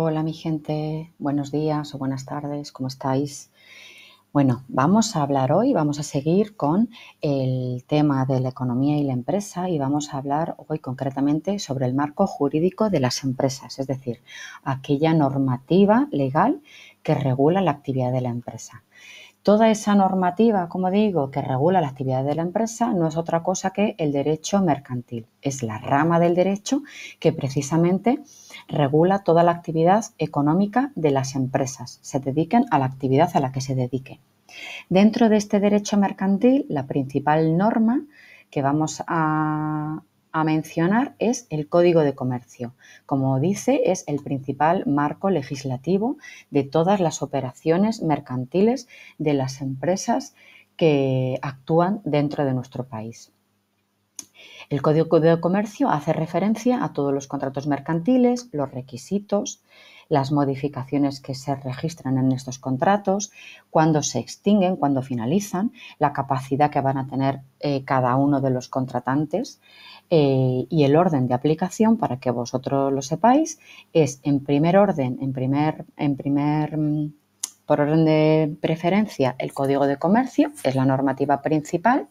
Hola mi gente, buenos días o buenas tardes, ¿cómo estáis? Bueno, vamos a hablar hoy, vamos a seguir con el tema de la economía y la empresa y vamos a hablar hoy concretamente sobre el marco jurídico de las empresas, es decir, aquella normativa legal que regula la actividad de la empresa. Toda esa normativa, como digo, que regula la actividad de la empresa no es otra cosa que el derecho mercantil. Es la rama del derecho que precisamente regula toda la actividad económica de las empresas, se dediquen a la actividad a la que se dediquen. Dentro de este derecho mercantil, la principal norma que vamos a, a mencionar es el Código de Comercio. Como dice, es el principal marco legislativo de todas las operaciones mercantiles de las empresas que actúan dentro de nuestro país. El Código de Comercio hace referencia a todos los contratos mercantiles, los requisitos, las modificaciones que se registran en estos contratos, cuándo se extinguen, cuándo finalizan, la capacidad que van a tener eh, cada uno de los contratantes eh, y el orden de aplicación, para que vosotros lo sepáis, es en primer orden, en primer, en primer mm, por orden de preferencia, el Código de Comercio, es la normativa principal.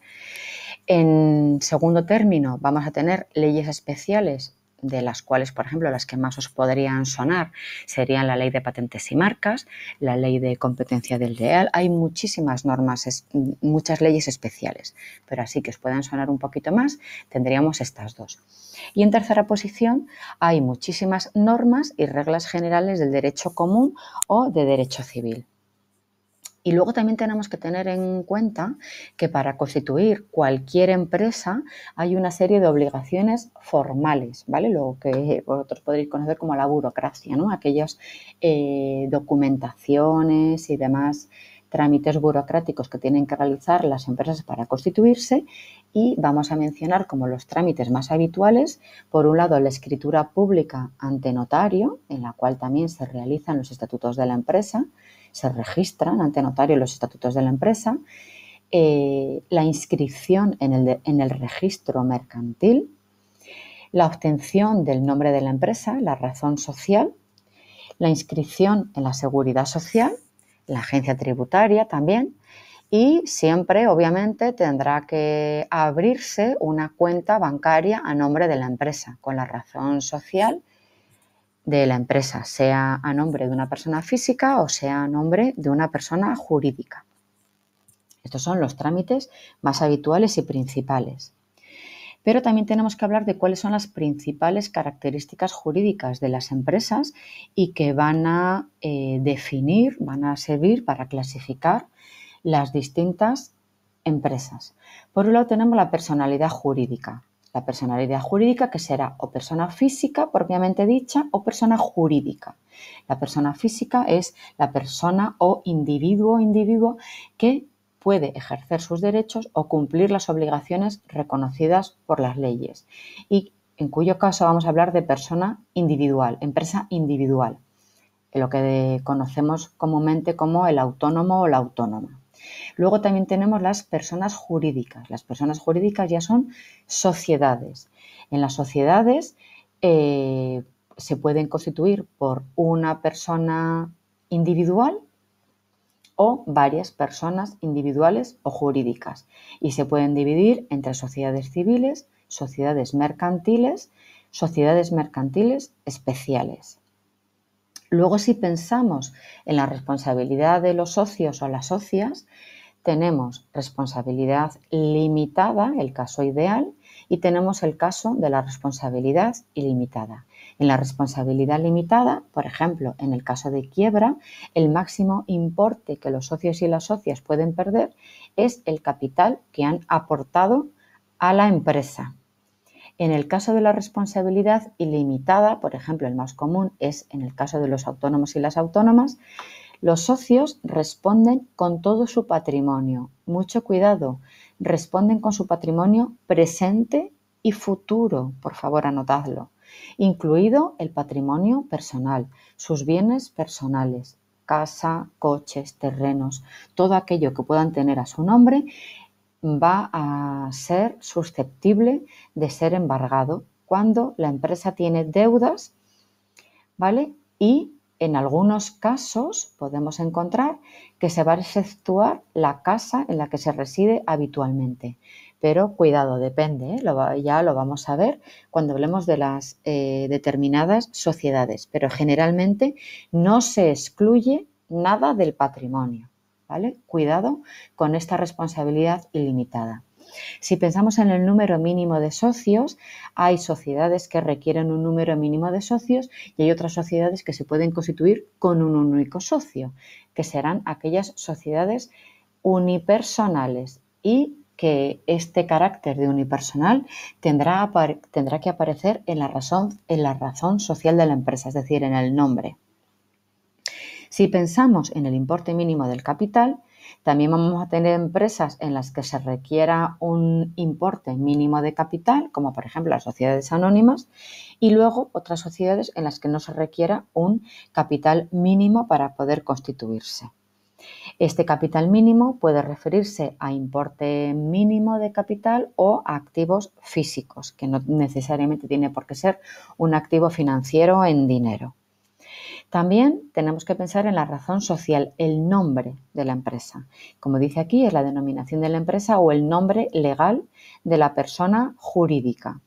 En segundo término, vamos a tener leyes especiales de las cuales, por ejemplo, las que más os podrían sonar serían la ley de patentes y marcas, la ley de competencia del real. Hay muchísimas normas, muchas leyes especiales, pero así que os puedan sonar un poquito más, tendríamos estas dos. Y en tercera posición hay muchísimas normas y reglas generales del derecho común o de derecho civil. Y luego también tenemos que tener en cuenta que para constituir cualquier empresa hay una serie de obligaciones formales, ¿vale? Lo que vosotros podréis conocer como la burocracia, ¿no? Aquellas eh, documentaciones y demás trámites burocráticos que tienen que realizar las empresas para constituirse y vamos a mencionar como los trámites más habituales, por un lado, la escritura pública ante notario, en la cual también se realizan los estatutos de la empresa, se registran ante notario los estatutos de la empresa, eh, la inscripción en el, en el registro mercantil, la obtención del nombre de la empresa, la razón social, la inscripción en la seguridad social, la agencia tributaria también, y siempre, obviamente, tendrá que abrirse una cuenta bancaria a nombre de la empresa, con la razón social de la empresa, sea a nombre de una persona física o sea a nombre de una persona jurídica. Estos son los trámites más habituales y principales. Pero también tenemos que hablar de cuáles son las principales características jurídicas de las empresas y que van a eh, definir, van a servir para clasificar las distintas empresas. Por un lado tenemos la personalidad jurídica. La personalidad jurídica que será o persona física propiamente dicha o persona jurídica. La persona física es la persona o individuo individuo que puede ejercer sus derechos o cumplir las obligaciones reconocidas por las leyes y en cuyo caso vamos a hablar de persona individual, empresa individual, lo que conocemos comúnmente como el autónomo o la autónoma. Luego también tenemos las personas jurídicas. Las personas jurídicas ya son sociedades. En las sociedades eh, se pueden constituir por una persona individual o varias personas individuales o jurídicas y se pueden dividir entre sociedades civiles, sociedades mercantiles, sociedades mercantiles especiales. Luego, si pensamos en la responsabilidad de los socios o las socias, tenemos responsabilidad limitada, el caso ideal, y tenemos el caso de la responsabilidad ilimitada. En la responsabilidad limitada, por ejemplo, en el caso de quiebra, el máximo importe que los socios y las socias pueden perder es el capital que han aportado a la empresa. En el caso de la responsabilidad ilimitada, por ejemplo, el más común es en el caso de los autónomos y las autónomas, los socios responden con todo su patrimonio. Mucho cuidado, responden con su patrimonio presente y futuro. Por favor, anotadlo incluido el patrimonio personal, sus bienes personales, casa, coches, terrenos, todo aquello que puedan tener a su nombre va a ser susceptible de ser embargado cuando la empresa tiene deudas, ¿vale? Y en algunos casos podemos encontrar que se va a exceptuar la casa en la que se reside habitualmente. Pero cuidado, depende, ¿eh? ya lo vamos a ver cuando hablemos de las eh, determinadas sociedades, pero generalmente no se excluye nada del patrimonio, ¿vale? Cuidado con esta responsabilidad ilimitada. Si pensamos en el número mínimo de socios, hay sociedades que requieren un número mínimo de socios y hay otras sociedades que se pueden constituir con un único socio, que serán aquellas sociedades unipersonales y que este carácter de unipersonal tendrá, tendrá que aparecer en la, razón, en la razón social de la empresa, es decir, en el nombre. Si pensamos en el importe mínimo del capital, también vamos a tener empresas en las que se requiera un importe mínimo de capital, como por ejemplo las sociedades anónimas, y luego otras sociedades en las que no se requiera un capital mínimo para poder constituirse. Este capital mínimo puede referirse a importe mínimo de capital o a activos físicos, que no necesariamente tiene por qué ser un activo financiero en dinero. También tenemos que pensar en la razón social, el nombre de la empresa. Como dice aquí, es la denominación de la empresa o el nombre legal de la persona jurídica.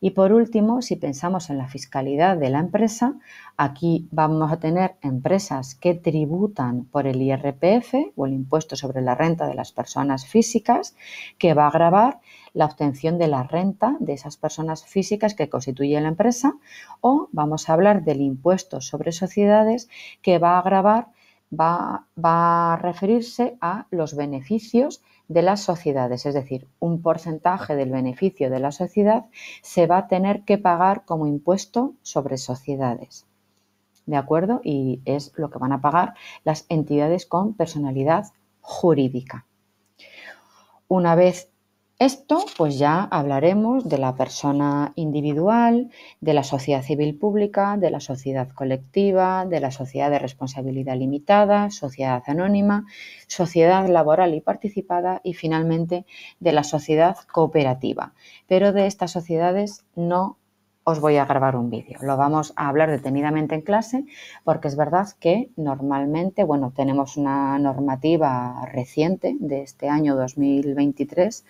Y por último, si pensamos en la fiscalidad de la empresa, aquí vamos a tener empresas que tributan por el IRPF o el impuesto sobre la renta de las personas físicas, que va a agravar la obtención de la renta de esas personas físicas que constituye la empresa, o vamos a hablar del impuesto sobre sociedades, que va a agravar va, a referirse a los beneficios de las sociedades, es decir, un porcentaje del beneficio de la sociedad se va a tener que pagar como impuesto sobre sociedades. ¿De acuerdo? Y es lo que van a pagar las entidades con personalidad jurídica. Una vez esto, pues ya hablaremos de la persona individual, de la sociedad civil pública, de la sociedad colectiva, de la sociedad de responsabilidad limitada, sociedad anónima, sociedad laboral y participada y finalmente de la sociedad cooperativa. Pero de estas sociedades no os voy a grabar un vídeo. Lo vamos a hablar detenidamente en clase porque es verdad que normalmente, bueno, tenemos una normativa reciente de este año 2023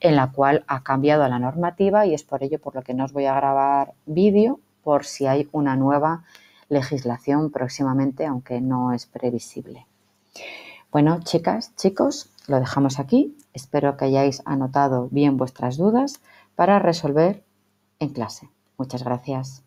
en la cual ha cambiado la normativa y es por ello por lo que no os voy a grabar vídeo por si hay una nueva legislación próximamente, aunque no es previsible. Bueno, chicas, chicos, lo dejamos aquí. Espero que hayáis anotado bien vuestras dudas para resolver en clase. Muchas gracias.